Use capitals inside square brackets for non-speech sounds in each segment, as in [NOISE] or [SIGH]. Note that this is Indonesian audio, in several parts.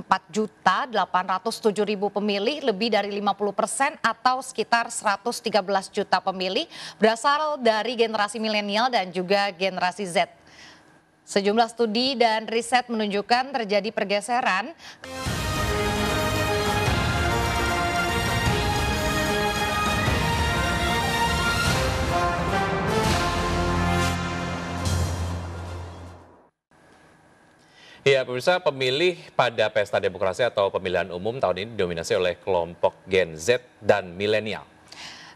4.807.000 pemilih, lebih dari 50 persen atau sekitar 113 juta pemilih berasal dari generasi milenial dan juga generasi Z. Sejumlah studi dan riset menunjukkan terjadi pergeseran. Ya, pemirsa pemilih pada pesta demokrasi atau pemilihan umum tahun ini didominasi oleh kelompok Gen Z dan milenial.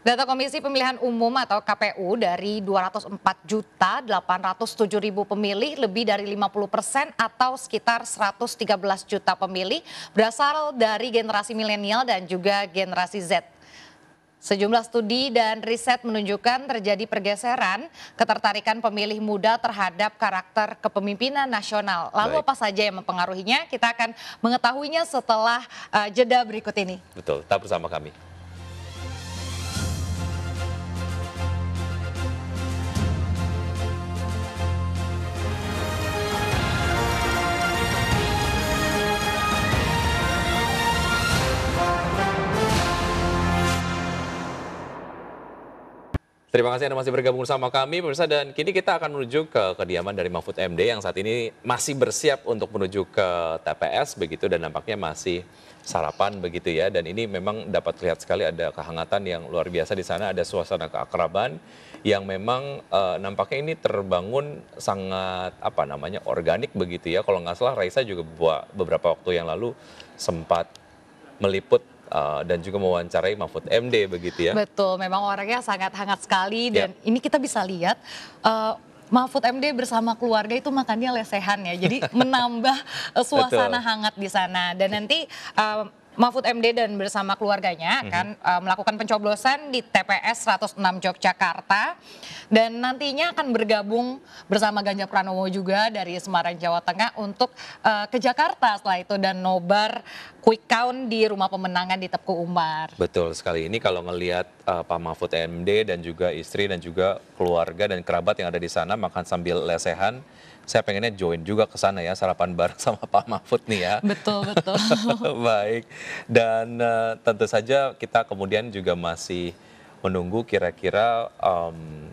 Data Komisi Pemilihan Umum atau KPU dari 204 juta 807 ribu pemilih lebih dari 50 persen atau sekitar 113 juta pemilih berasal dari generasi milenial dan juga generasi Z. Sejumlah studi dan riset menunjukkan terjadi pergeseran ketertarikan pemilih muda terhadap karakter kepemimpinan nasional. Lalu Baik. apa saja yang mempengaruhinya? Kita akan mengetahuinya setelah uh, jeda berikut ini. Betul, tetap bersama kami. Terima kasih Anda masih bergabung sama kami pemirsa dan kini kita akan menuju ke kediaman dari Mahfud MD yang saat ini masih bersiap untuk menuju ke TPS begitu dan nampaknya masih sarapan begitu ya dan ini memang dapat terlihat sekali ada kehangatan yang luar biasa di sana ada suasana keakraban yang memang e, nampaknya ini terbangun sangat apa namanya organik begitu ya kalau nggak salah Raisa juga beberapa waktu yang lalu sempat meliput uh, dan juga mewawancarai Mahfud MD begitu ya. Betul, memang orangnya sangat hangat sekali dan yeah. ini kita bisa lihat uh, Mahfud MD bersama keluarga itu makannya lesehan ya. Jadi [LAUGHS] menambah eh, suasana hangat di sana dan nanti um, Mahfud MD dan bersama keluarganya akan mhm. mm e, -hmm. uh, melakukan pencoblosan di TPS 106 Yogyakarta dan nantinya akan bergabung bersama Ganjar Pranowo juga dari Semarang Jawa Tengah untuk uh, ke Jakarta setelah itu dan nobar quick count di rumah pemenangan di Tepku Umar. Betul sekali ini kalau ngelihat uh, Pak Mahfud MD dan juga istri dan juga keluarga dan kerabat yang ada di sana makan sambil lesehan saya pengennya join juga ke sana ya sarapan bareng [LAUGHS] sama Pak Mahfud nih ya. Betul betul. [LAUGHS] Baik. Dan uh, tentu saja kita kemudian juga masih menunggu kira-kira um,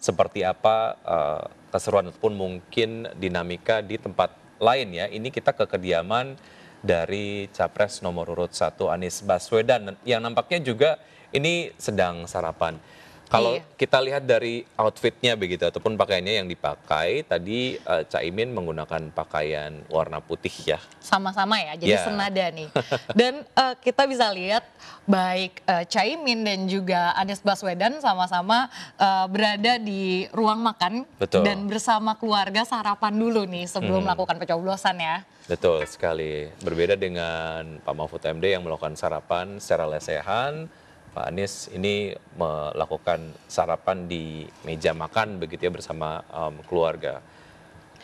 seperti apa uh, keseruan ataupun mungkin dinamika di tempat lain ya. Ini kita ke kediaman dari capres nomor urut satu Anies Baswedan yang nampaknya juga ini sedang sarapan. Kalau iya. kita lihat dari outfitnya begitu ataupun pakaiannya yang dipakai tadi uh, eh, Caimin menggunakan pakaian warna putih ya. Sama-sama ya, jadi yeah. senada nih. [LAUGHS] Dan uh, kita bisa lihat baik uh, eh, Caimin dan juga Anies Baswedan sama-sama uh, berada di ruang makan Betul. dan bersama keluarga sarapan dulu nih sebelum hmm. melakukan pencoblosan ya. Betul sekali. Berbeda dengan Pak Mahfud MD yang melakukan sarapan secara lesehan Pak Anies ini melakukan sarapan di meja makan begitu ya bersama um, keluarga.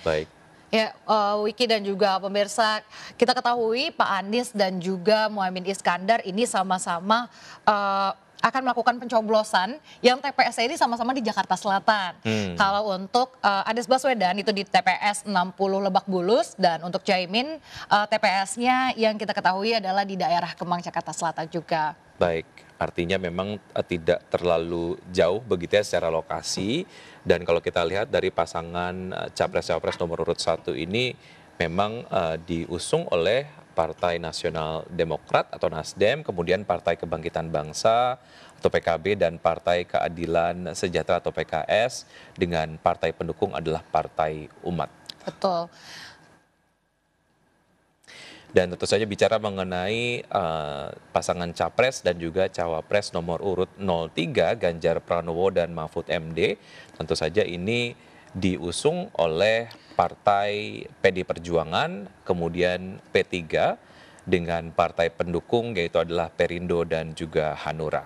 Baik. Ya, uh, Wiki dan juga pemirsa, kita ketahui Pak Anies dan juga Muhammad Iskandar ini sama-sama uh, akan melakukan pencoblosan yang TPS ini sama-sama di Jakarta Selatan. Hmm. Kalau untuk uh, Anies Baswedan itu di TPS 60 Lebak Bulus dan untuk Jaimin uh, eh, TPS-nya yang kita ketahui adalah di daerah Kemang Jakarta Selatan juga. Baik, artinya memang eh, tidak terlalu jauh begitu ya secara lokasi dan kalau kita lihat dari pasangan capres-capres nomor urut satu ini memang uh, diusung oleh Partai Nasional Demokrat atau Nasdem, kemudian Partai Kebangkitan Bangsa atau PKB dan Partai Keadilan Sejahtera atau PKS dengan partai pendukung adalah Partai Umat. Betul. Dan tentu saja bicara mengenai uh, pasangan capres dan juga cawapres nomor urut 03 Ganjar Pranowo dan Mahfud MD, tentu saja ini diusung oleh partai PD Perjuangan, kemudian P3 dengan partai pendukung yaitu adalah Perindo dan juga Hanura.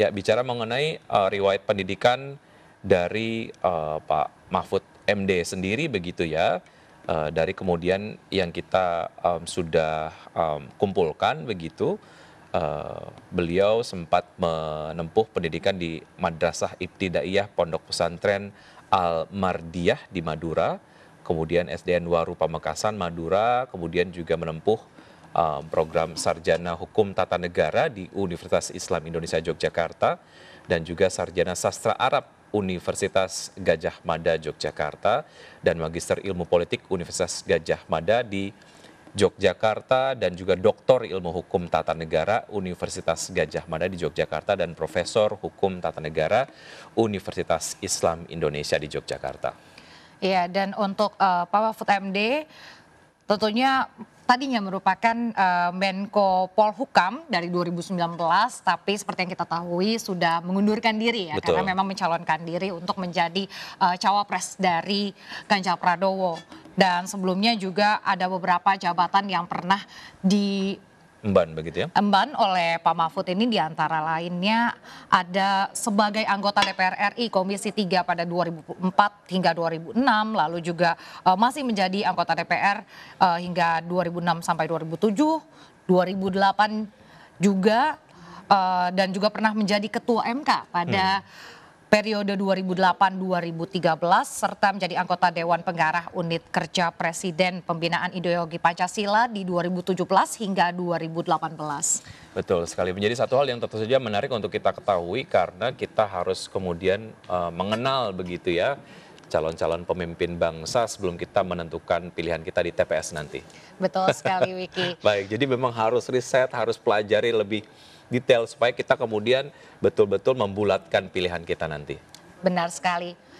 Ya, bicara mengenai uh, riwayat pendidikan dari uh, Pak Mahfud MD sendiri begitu ya. Uh, dari kemudian yang kita um, sudah um, kumpulkan begitu Eh, beliau sempat menempuh pendidikan di Madrasah Ibtidaiyah Pondok Pesantren Al Mardiyah di Madura, kemudian SDN Waru Pamekasan Madura, kemudian juga menempuh eh, program sarjana hukum tata negara di Universitas Islam Indonesia Yogyakarta dan juga sarjana sastra Arab Universitas Gajah Mada Yogyakarta dan Magister Ilmu Politik Universitas Gajah Mada di Yogyakarta dan juga Doktor Ilmu Hukum Tata Negara Universitas Gajah Mada di Yogyakarta dan Profesor Hukum Tata Negara Universitas Islam Indonesia di Yogyakarta. Iya, dan untuk uh, Pak Mahfud MD tentunya tadinya merupakan uh, Menko Polhukam dari 2019 tapi seperti yang kita tahu sudah mengundurkan diri ya Betul. karena memang mencalonkan diri untuk menjadi uh, cawapres dari Ganjar Pranowo dan sebelumnya juga ada beberapa jabatan yang pernah di Emban begitu ya? Emban oleh Pak Mahfud ini diantara lainnya ada sebagai anggota DPR RI Komisi 3 pada 2004 hingga 2006, lalu juga uh, masih menjadi anggota DPR uh, eh, hingga 2006 sampai 2007, 2008 juga uh, dan juga pernah menjadi ketua MK pada hmm periode 2008-2013 serta menjadi anggota Dewan Pengarah Unit Kerja Presiden Pembinaan Ideologi Pancasila di 2017 hingga 2018. Betul sekali. Menjadi satu hal yang tentu saja menarik untuk kita ketahui karena kita harus kemudian uh, mengenal begitu ya calon-calon pemimpin bangsa sebelum kita menentukan pilihan kita di TPS nanti. Betul sekali Wiki. [LAUGHS] Baik, jadi memang harus riset, harus pelajari lebih detail supaya kita kemudian betul-betul membulatkan pilihan kita nanti. Benar sekali.